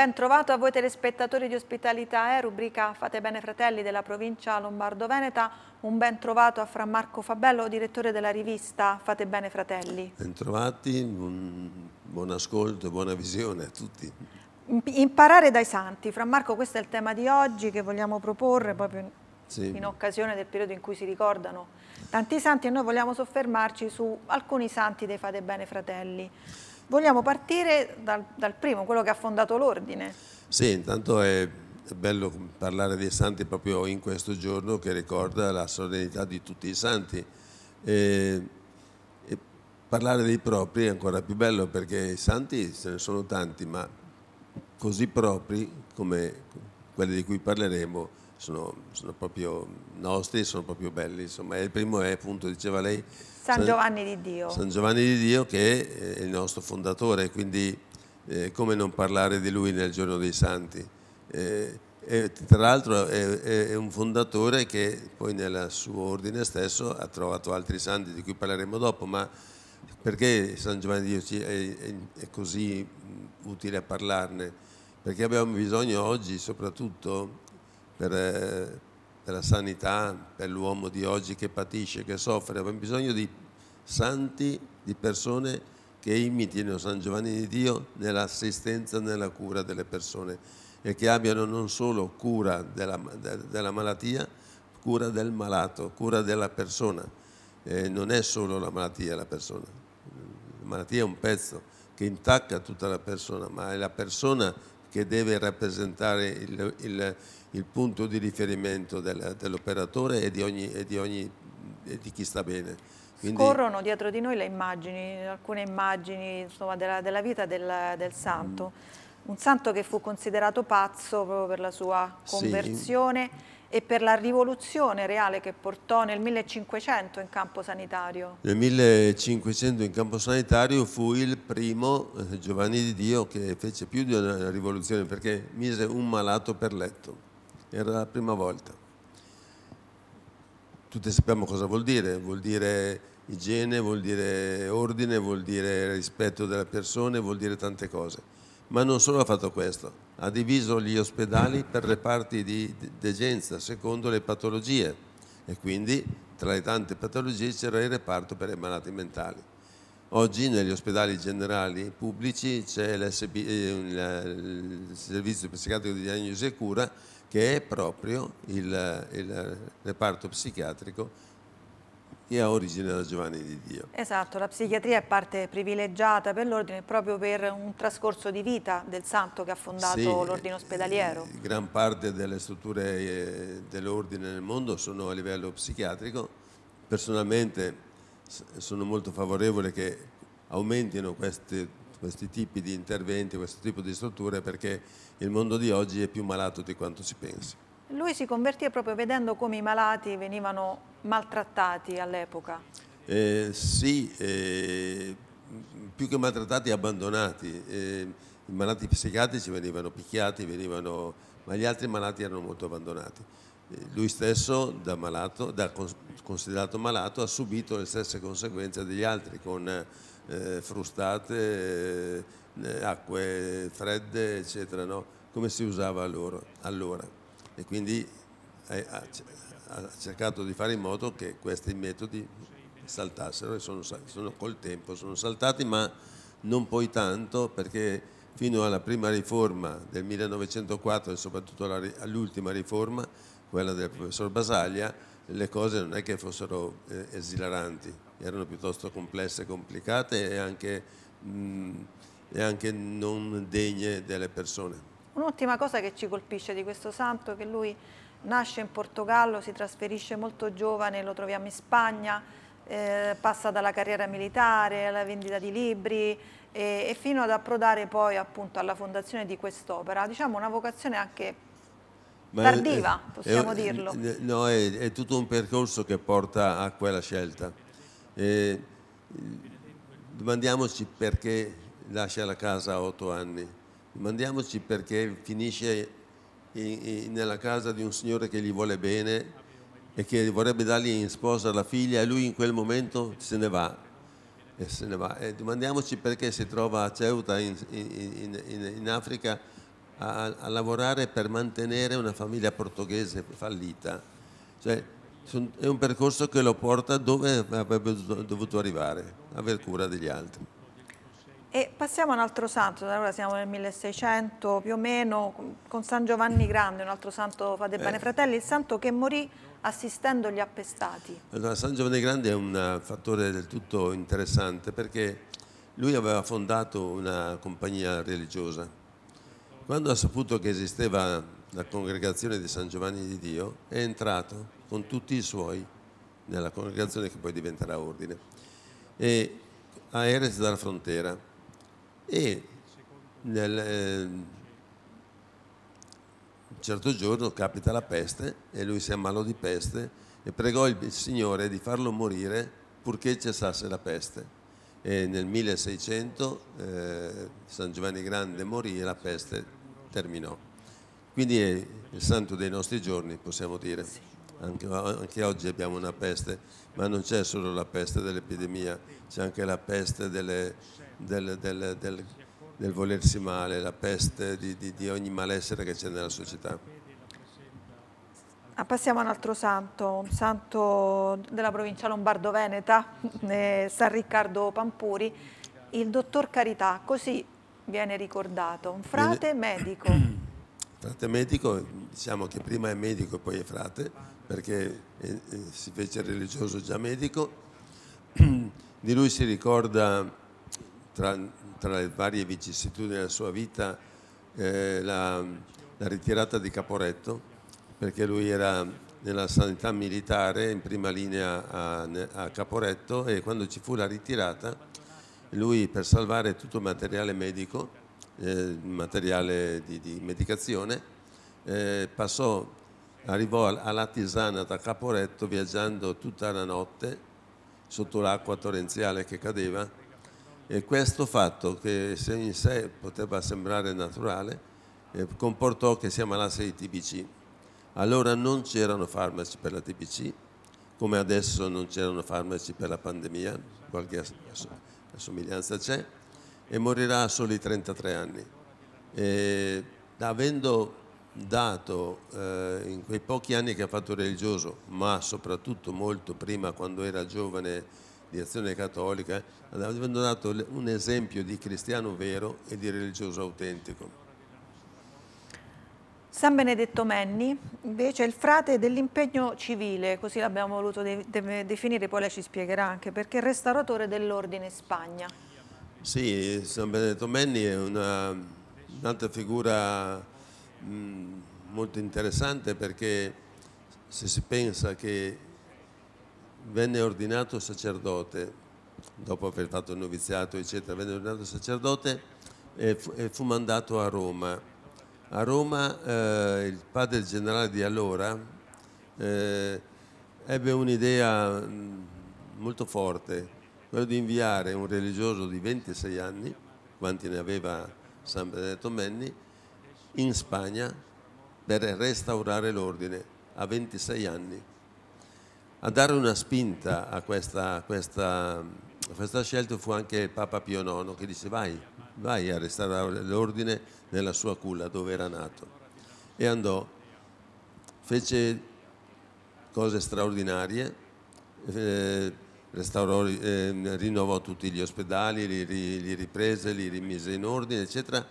Ben trovato a voi telespettatori di Ospitalità E, eh, rubrica Fate bene fratelli della provincia Lombardo-Veneta. Un ben trovato a Franmarco Fabello, direttore della rivista Fate bene fratelli. Bentrovati, buon ascolto e buona visione a tutti. Imparare dai santi. Franmarco, questo è il tema di oggi che vogliamo proporre proprio sì. in occasione del periodo in cui si ricordano tanti santi e noi vogliamo soffermarci su alcuni santi dei Fate bene fratelli. Vogliamo partire dal, dal primo, quello che ha fondato l'ordine. Sì, intanto è bello parlare dei santi proprio in questo giorno che ricorda la solennità di tutti i santi. E, e parlare dei propri è ancora più bello perché i santi ce ne sono tanti, ma così propri come quelli di cui parleremo sono, sono, proprio nostri, sono proprio belli. Insomma, il primo è appunto, diceva lei, San Giovanni di Dio. San Giovanni di Dio che è il nostro fondatore, quindi eh, come non parlare di lui nel giorno dei santi. Eh, tra l'altro è, è, un fondatore che poi nel suo ordine stesso ha trovato altri santi di cui parleremo dopo, ma perché San Giovanni di Dio è, è così utile a parlarne? Perché abbiamo bisogno oggi soprattutto per, eh, per la sanità, per l'uomo di oggi che patisce, che soffre. Abbiamo bisogno di santi, di persone che imitino San Giovanni di Dio nell'assistenza, nella cura delle persone e che abbiano non solo cura della, della malattia, cura del malato, cura della persona. Eh, non è solo la malattia la persona, la malattia è un pezzo che intacca tutta la persona, ma è la persona che deve rappresentare il, il il punto di riferimento del, dell'operatore e, di, ogni, e di, ogni, e di chi sta bene. Quindi... Scorrono dietro di noi le immagini, alcune immagini insomma, della, della, vita del, del santo. Mm. Un santo che fu considerato pazzo proprio per la sua conversione sì. e per la rivoluzione reale che portò nel 1500 in campo sanitario. Nel 1500 in campo sanitario fu il primo eh, Giovanni di Dio che fece più di una rivoluzione perché mise un malato per letto era la prima volta. Tutti sappiamo cosa vuol dire, vuol dire igiene, vuol dire ordine, vuol dire rispetto delle persone, vuol dire tante cose. Ma non solo ha fatto questo, ha diviso gli ospedali per reparti di degenza secondo le patologie e quindi tra le tante patologie c'era il reparto per i malati mentali. Oggi negli ospedali generali pubblici c'è eh, il servizio psichiatrico di diagnosi e cura che è proprio il, il reparto psichiatrico che ha origine da Giovanni di Dio. Esatto, la psichiatria è parte privilegiata per l'ordine proprio per un trascorso di vita del santo che ha fondato sì, l'ordine ospedaliero. Eh, gran parte delle strutture eh, dell'ordine nel mondo sono a livello psichiatrico. Personalmente sono molto favorevole che aumentino queste questi tipi di interventi, questo tipo di strutture perché il mondo di oggi è più malato di quanto si pensi. Lui si convertì proprio vedendo come i malati venivano maltrattati all'epoca. Eh, sì, eh, più che maltrattati, abbandonati. Eh, I malati psichiatrici venivano picchiati, venivano, ma gli altri malati erano molto abbandonati. Eh, lui stesso, da, malato, da considerato malato, ha subito le stesse conseguenze degli altri con eh, frustate, eh, acque fredde, eccetera, no? come si usava loro, allora. E quindi ha, ha, cercato di fare in modo che questi metodi saltassero e sono, sono col tempo sono saltati, ma non poi tanto perché fino alla prima riforma del 1904 e soprattutto all'ultima riforma, quella del professor Basaglia, le cose non è che fossero eh, esilaranti erano piuttosto complesse complicate e anche, mh, e anche non degne delle persone. Un'ultima cosa che ci colpisce di questo santo è che lui nasce in Portogallo, si trasferisce molto giovane, lo troviamo in Spagna, eh, passa dalla carriera militare alla vendita di libri e, e fino ad approdare poi appunto alla fondazione di quest'opera. Diciamo una vocazione anche ma tardiva, possiamo è, dirlo. No, è, è tutto un percorso che porta a quella scelta. E eh, domandiamoci perché lascia la casa a otto anni, domandiamoci perché finisce in, in, nella casa di un signore che gli vuole bene e che vorrebbe dargli in sposa la figlia e lui in quel momento se ne va. E se ne va. E domandiamoci perché si trova a Ceuta in, in Africa a, a lavorare per mantenere una famiglia portoghese fallita. Cioè, è un percorso che lo porta dove avrebbe dovuto arrivare, aver cura degli altri. E passiamo a un altro santo, da ora siamo nel 1600 più o meno, con San Giovanni Grande, un altro santo fa del eh. fratelli, il santo che morì assistendo gli appestati. Allora, San Giovanni Grande è un fattore del tutto interessante perché lui aveva fondato una compagnia religiosa. Quando ha saputo che esisteva la congregazione di San Giovanni di Dio, è entrato con tutti i suoi nella congregazione che poi diventerà ordine, e a Eres dalla frontiera. E nel eh, un certo giorno capita la peste e lui si ammalò di peste e pregò il Signore di farlo morire purché cessasse la peste. E nel 1600 eh, San Giovanni Grande morì e la peste terminò. Quindi è il santo dei nostri giorni, possiamo dire. Anche, anche oggi abbiamo una peste, ma non c'è solo la peste dell'epidemia, c'è anche la peste delle, delle, delle, del volersi male, la peste di, di, di ogni malessere che c'è nella società. Ah, passiamo a un altro santo, un santo della provincia Lombardo-Veneta, eh, San Riccardo Pampuri, il dottor Carità, così viene ricordato, un frate medico. Frate medico, diciamo che prima è medico e poi è frate, perché eh, eh, si fece religioso già medico. Di lui si ricorda, tra, tra le varie vicissitudini della sua vita, eh, la, la ritirata di Caporetto, perché lui era nella sanità militare in prima linea a, a, Caporetto e quando ci fu la ritirata lui per salvare tutto il materiale medico eh, materiale di, di medicazione, eh, passò, arrivò alla Tisana da Caporetto viaggiando tutta la notte sotto l'acqua torrenziale che cadeva e questo fatto che in sé poteva sembrare naturale eh, comportò che si ammalasse di TBC. Allora non c'erano farmaci per la TBC, come adesso non c'erano farmaci per la pandemia, qualche assomiglianza c'è e morirà a soli 33 anni. E, avendo dato eh, in quei pochi anni che ha fatto religioso, ma soprattutto molto prima quando era giovane di azione cattolica, avendo dato un esempio di cristiano vero e di religioso autentico. San Benedetto Menni invece è il frate dell'impegno civile, così l'abbiamo voluto de de definire, poi lei ci spiegherà anche perché è restauratore dell'ordine Spagna. Sì, San Benedetto Menni è un'altra figura mh, molto interessante perché se si pensa che venne ordinato sacerdote, dopo aver fatto il noviziato, eccetera, venne ordinato sacerdote e fu, e fu mandato a Roma. A Roma eh, il padre generale di allora eh, ebbe un'idea molto forte quello di inviare un religioso di 26 anni, quanti ne aveva San Benedetto Menni, in Spagna per restaurare l'ordine a 26 anni. A dare una spinta a questa, a questa, a questa scelta fu anche il Papa Pio IX che disse vai, vai a restaurare l'ordine nella sua culla dove era nato. E andò, fece cose straordinarie, eh, restaurò, eh, rinnovò tutti gli ospedali, li, li riprese, li rimise in ordine, eccetera,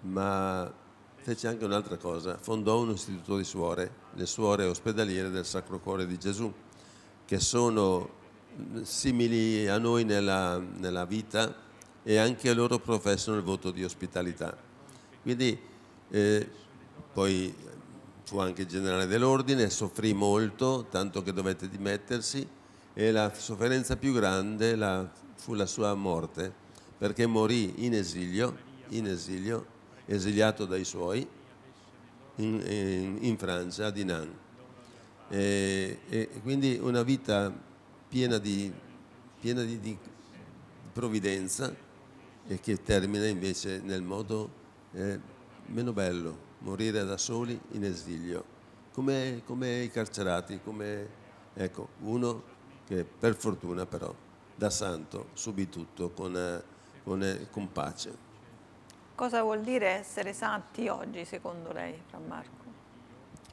ma fece anche un'altra cosa, fondò un istituto di suore, le suore ospedaliere del Sacro Cuore di Gesù, che sono simili a noi nella, nella vita e anche loro professano il voto di ospitalità. Quindi eh, poi fu anche generale dell'ordine, soffrì molto, tanto che dovette dimettersi e la sofferenza più grande la, fu la sua morte perché morì in esilio, in esilio esiliato dai suoi in, in, in Francia, a Dinan. E, e quindi una vita piena di, piena di, di provvidenza e che termina invece nel modo eh, meno bello, morire da soli in esilio, come, come i carcerati, come ecco, uno che per fortuna però da santo subì tutto con, eh, con, eh, con pace. Cosa vuol dire essere santi oggi secondo lei, Fran Marco?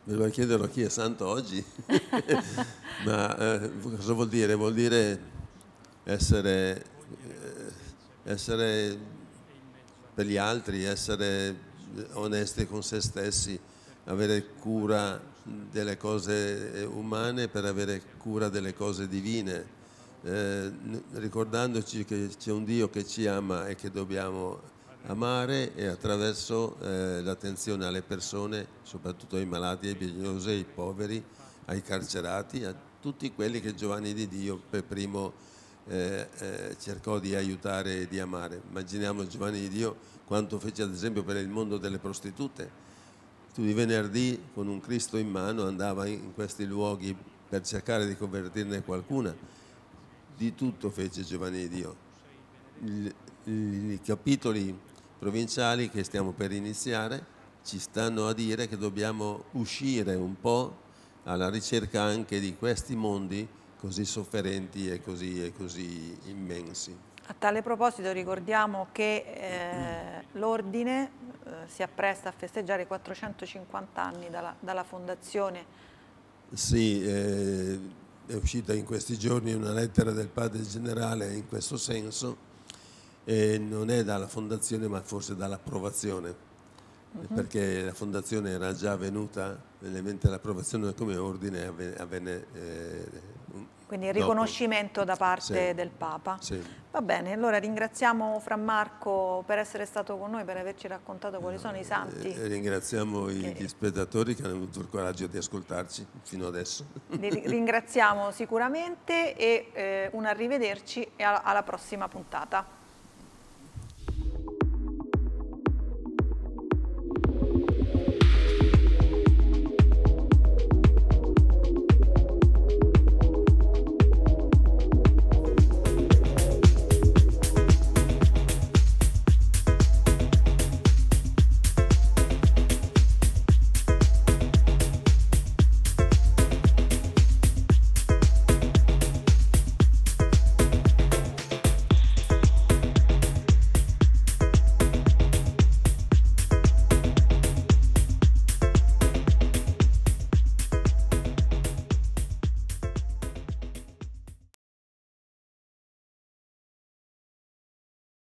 Volevo chiederlo a chi è santo oggi, ma eh, cosa vuol dire? Vuol dire essere, eh, essere per gli altri, essere onesti con se stessi, avere cura delle cose eh, umane per avere cura delle cose divine, eh, ricordandoci che c'è un Dio che ci ama e che dobbiamo amare e attraverso eh, l'attenzione alle persone, soprattutto ai malati, ai bisognosi, ai poveri, ai carcerati, a tutti quelli che Giovanni di Dio per primo eh, eh cercò di aiutare e di amare. Immaginiamo Giovanni di Dio quanto fece ad esempio per il mondo delle prostitute di venerdì con un Cristo in mano andava in questi luoghi per cercare di convertirne qualcuna. Di tutto fece Giovanni Dio. I capitoli provinciali che stiamo per iniziare ci stanno a dire che dobbiamo uscire un po' alla ricerca anche di questi mondi così sofferenti e così, e così immensi. A tale proposito ricordiamo che eh, l'Ordine eh, si appresta a festeggiare 450 anni dalla, dalla fondazione. Sì, eh, è uscita in questi giorni una lettera del padre generale in questo senso, non è dalla fondazione ma forse dall'approvazione, uh mhm. -huh. perché la fondazione era già avvenuta, l'approvazione come ordine avvenne, avvenne eh, quindi il riconoscimento da parte sì. del Papa. Sì. Va bene, allora ringraziamo Marco per essere stato con noi, per averci raccontato quali no, sono i santi. Eh, ringraziamo che... gli spettatori che hanno avuto il coraggio di ascoltarci fino adesso. Li ringraziamo sicuramente e eh, un arrivederci e alla prossima puntata.